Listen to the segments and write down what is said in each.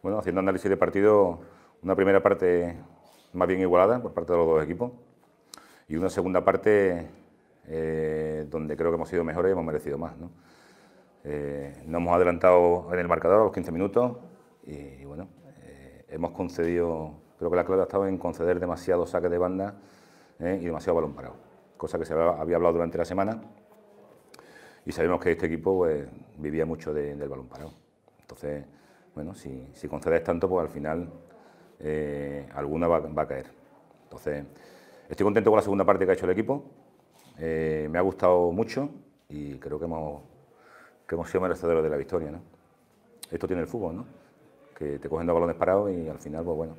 Bueno, haciendo análisis de partido, una primera parte más bien igualada por parte de los dos equipos y una segunda parte eh, donde creo que hemos sido mejores y hemos merecido más. ¿no? Eh, nos hemos adelantado en el marcador a los 15 minutos y, bueno, eh, hemos concedido, creo que la clave ha estado en conceder demasiado saques de banda y demasiado balón parado, cosa que se había hablado durante la semana y sabemos que este equipo pues, vivía mucho del balón parado. Entonces, si, concedes tanto, pues al final eh, alguna va, a caer. Entonces, estoy contento con la segunda parte que ha hecho el equipo, eh, me ha gustado mucho y creo que hemos, que hemos sido merecedores de la victoria. Esto tiene el fútbol, ¿no? que te cogen dos balones parados y al final, pues bueno,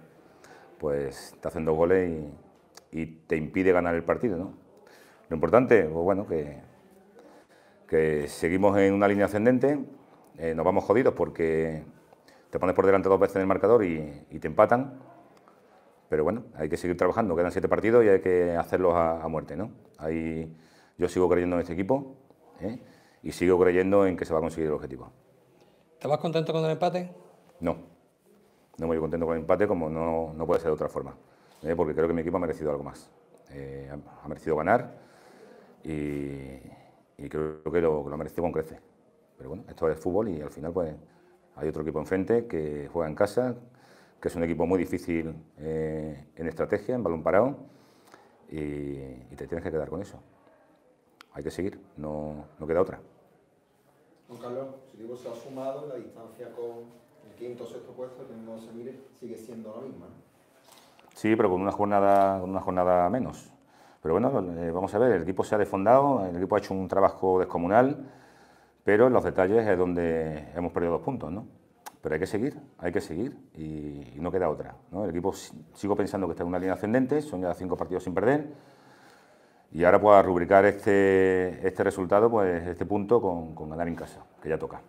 pues te hacen dos goles y, te impide ganar el partido. Lo importante, pues bueno, que, que seguimos en una línea ascendente, eh, nos vamos jodidos porque te pones por delante dos veces en el marcador y, te empatan. Pero bueno, hay que seguir trabajando, quedan siete partidos y hay que hacerlos a, muerte. ¿no? yo sigo creyendo en este equipo ¿eh? y sigo creyendo en que se va a conseguir el objetivo. ¿Estabas contento con el empate? No, no me voy contento con el empate como no, puede ser de otra forma, ¿eh? porque creo que mi equipo ha merecido algo más. Eh, ha, merecido ganar y, creo que lo, lo ha merecido con crece. Pero bueno, esto es fútbol y al final pues hay otro equipo enfrente que juega en casa, que es un equipo muy difícil eh, en estrategia, en balón parado, y, te tienes que quedar con eso. Hay que seguir, no, queda otra. Don Carlos, si se ha sumado, la distancia con el quinto o sexto puesto, que no se mire, sigue siendo la misma. Sí, pero con una jornada, con una jornada menos. Pero bueno, eh, vamos a ver, el equipo se ha defondado, el equipo ha hecho un trabajo descomunal. Pero en los detalles es donde hemos perdido dos puntos, ¿no? Pero hay que seguir, hay que seguir y, no queda otra. El equipo sigo pensando que está en una línea ascendente, son ya cinco partidos sin perder. Y ahora puedo rubricar este, este, resultado, pues este punto con, ganar en casa, que ya toca.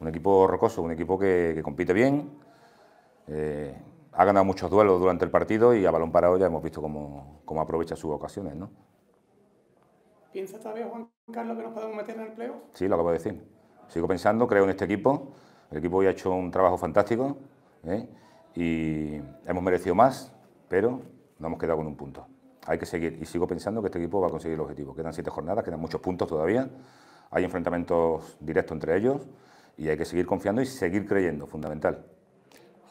Un equipo rocoso, un equipo que, compite bien, eh, ha ganado muchos duelos durante el partido y a balón parado ya hemos visto cómo, cómo aprovecha sus ocasiones. ¿no? ¿Piensas todavía Juan Carlos que nos podemos meter en el pleo? Sí, lo acabo de decir. Sigo pensando, creo en este equipo. El equipo hoy ha hecho un trabajo fantástico ¿eh? y hemos merecido más, pero no hemos quedado con un punto. Hay que seguir y sigo pensando que este equipo va a conseguir el objetivo. Quedan siete jornadas, quedan muchos puntos todavía. Hay enfrentamientos directos entre ellos y hay que seguir confiando y seguir creyendo, fundamental.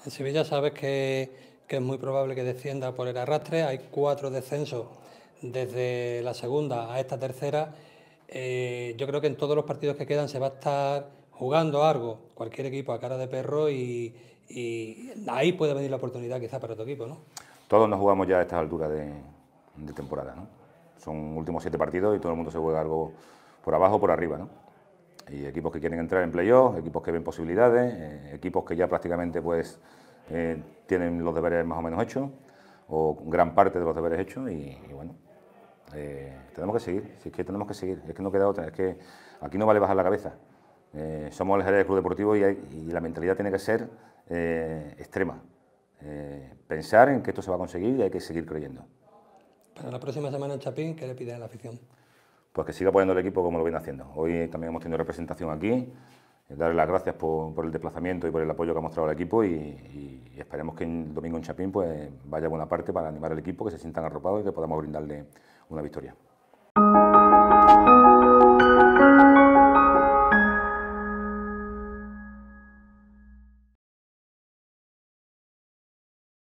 En Sevilla sabes que, que es muy probable que descienda por el arrastre. Hay cuatro descensos desde la segunda a esta tercera, eh, yo creo que en todos los partidos que quedan se va a estar jugando algo, cualquier equipo a cara de perro y, ahí puede venir la oportunidad quizá para tu equipo, ¿no? Todos nos jugamos ya a estas alturas de, temporada, ¿no? Son últimos siete partidos y todo el mundo se juega algo por abajo o por arriba, ¿no? Y equipos que quieren entrar en playoff, equipos que ven posibilidades, eh, equipos que ya prácticamente pues eh, tienen los deberes más o menos hechos, o gran parte de los deberes hechos, y bueno, eh, tenemos que seguir, es que tenemos que seguir, es que no queda otra, es que aquí no vale bajar la cabeza. Eh, somos el Real del Club Deportivo y, hay, y, la mentalidad tiene que ser eh, extrema. pensar en que esto se va a conseguir y hay que seguir creyendo. Para la próxima semana Chapín, ¿qué le pide a la afición? Pues que siga apoyando el equipo como lo viene haciendo. Hoy también hemos tenido representación aquí. Eh, darle las gracias por, el desplazamiento y por el apoyo que ha mostrado el equipo y, esperemos que el domingo en Chapín pues, vaya buena parte para animar al equipo, que se sientan arropados y que podamos brindarle una victoria.